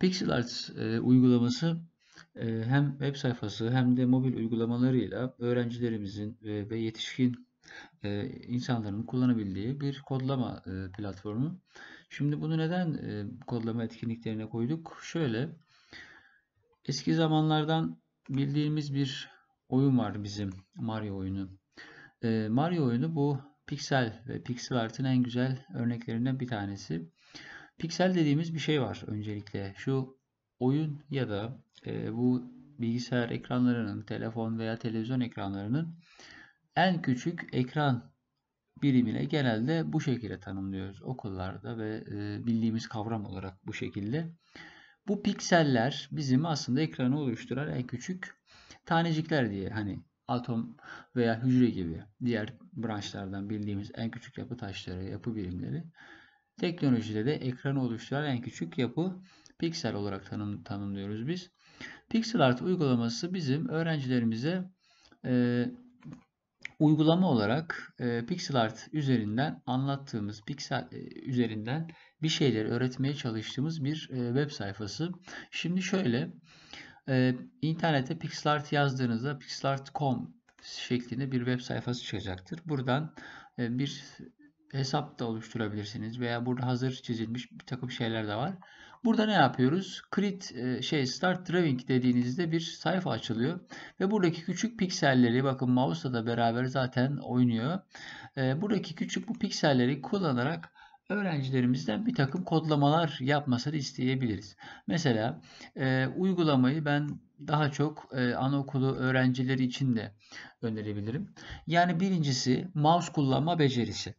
PixelArts e, uygulaması e, hem web sayfası hem de mobil uygulamalarıyla öğrencilerimizin e, ve yetişkin e, insanların kullanabildiği bir kodlama e, platformu. Şimdi bunu neden e, kodlama etkinliklerine koyduk? Şöyle, eski zamanlardan bildiğimiz bir oyun var bizim Mario oyunu. E, Mario oyunu bu Pixel ve Pixel Art'ın en güzel örneklerinden bir tanesi. Piksel dediğimiz bir şey var öncelikle. Şu oyun ya da e, bu bilgisayar ekranlarının, telefon veya televizyon ekranlarının en küçük ekran birimine genelde bu şekilde tanımlıyoruz okullarda ve e, bildiğimiz kavram olarak bu şekilde. Bu pikseller bizim aslında ekranı oluşturan en küçük tanecikler diye hani atom veya hücre gibi diğer branşlardan bildiğimiz en küçük yapı taşları, yapı birimleri Teknolojide de ekranı oluşturan en küçük yapı piksel olarak tanım, tanımlıyoruz biz. Pixel Art uygulaması bizim öğrencilerimize e, uygulama olarak e, Pixel Art üzerinden anlattığımız, piksel e, üzerinden bir şeyleri öğretmeye çalıştığımız bir e, web sayfası. Şimdi şöyle, e, internete Pixel Art yazdığınızda pixelart.com şeklinde bir web sayfası çıkacaktır. Buradan e, bir hesap da oluşturabilirsiniz veya burada hazır çizilmiş bir takım şeyler de var. Burada ne yapıyoruz? Create e, şey Start Drawing dediğinizde bir sayfa açılıyor ve buradaki küçük pikselleri bakın mouse'la da beraber zaten oynuyor. E, buradaki küçük bu pikselleri kullanarak öğrencilerimizden bir takım kodlamalar yapmasını isteyebiliriz. Mesela e, uygulamayı ben daha çok e, anaokulu öğrencileri için de önerebilirim. Yani birincisi mouse kullanma becerisi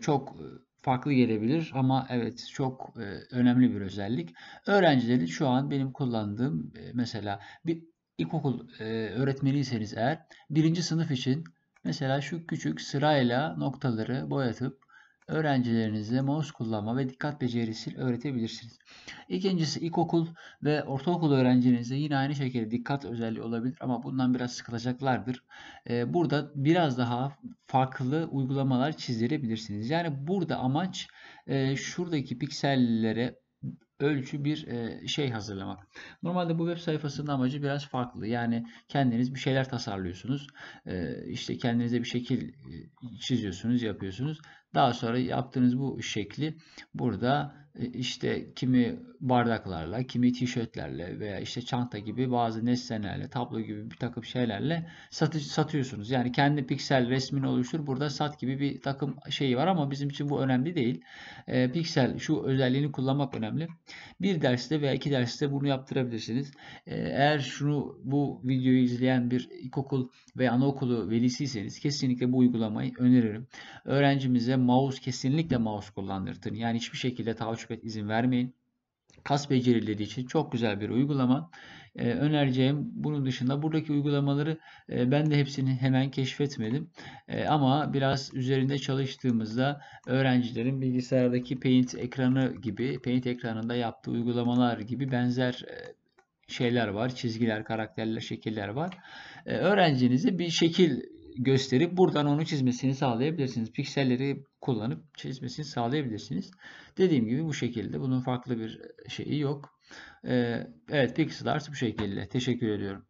çok farklı gelebilir ama evet çok önemli bir özellik. Öğrencilerin şu an benim kullandığım mesela bir ilkokul öğretmeniyseniz eğer birinci sınıf için mesela şu küçük sırayla noktaları boyatıp öğrencilerinize mouse kullanma ve dikkat becerisi öğretebilirsiniz. İkincisi ilkokul ve ortaokul öğrencilerinizde yine aynı şekilde dikkat özelliği olabilir ama bundan biraz sıkılacaklardır. Burada biraz daha farklı uygulamalar çizilebilirsiniz. Yani burada amaç e, şuradaki piksellere ölçü bir e, şey hazırlamak. Normalde bu web sayfasının amacı biraz farklı. Yani kendiniz bir şeyler tasarlıyorsunuz. E, işte kendinize bir şekil e, çiziyorsunuz, yapıyorsunuz. Daha sonra yaptığınız bu şekli burada işte kimi bardaklarla, kimi tişörtlerle veya işte çanta gibi bazı nesnelerle, tablo gibi bir takım şeylerle satış, satıyorsunuz. Yani kendi piksel resmini oluştur. Burada sat gibi bir takım şeyi var ama bizim için bu önemli değil. E, piksel şu özelliğini kullanmak önemli. Bir derste veya iki derste bunu yaptırabilirsiniz. Ee, eğer şunu bu videoyu izleyen bir ilkokul veya anaokulu velisiyseniz kesinlikle bu uygulamayı öneririm. Öğrencimize mouse kesinlikle mouse kullandırtın. Yani hiçbir şekilde tavşipet izin vermeyin kas becerileri için çok güzel bir uygulama. E, önereceğim bunun dışında buradaki uygulamaları e, ben de hepsini hemen keşfetmedim. E, ama biraz üzerinde çalıştığımızda öğrencilerin bilgisayardaki Paint ekranı gibi, Paint ekranında yaptığı uygulamalar gibi benzer e, şeyler var. Çizgiler, karakterler, şekiller var. E, öğrencinize bir şekil gösterip buradan onu çizmesini sağlayabilirsiniz. Pikselleri kullanıp çizmesini sağlayabilirsiniz. Dediğim gibi bu şekilde. Bunun farklı bir şeyi yok. Ee, evet PixelArt bu şekilde. Teşekkür ediyorum.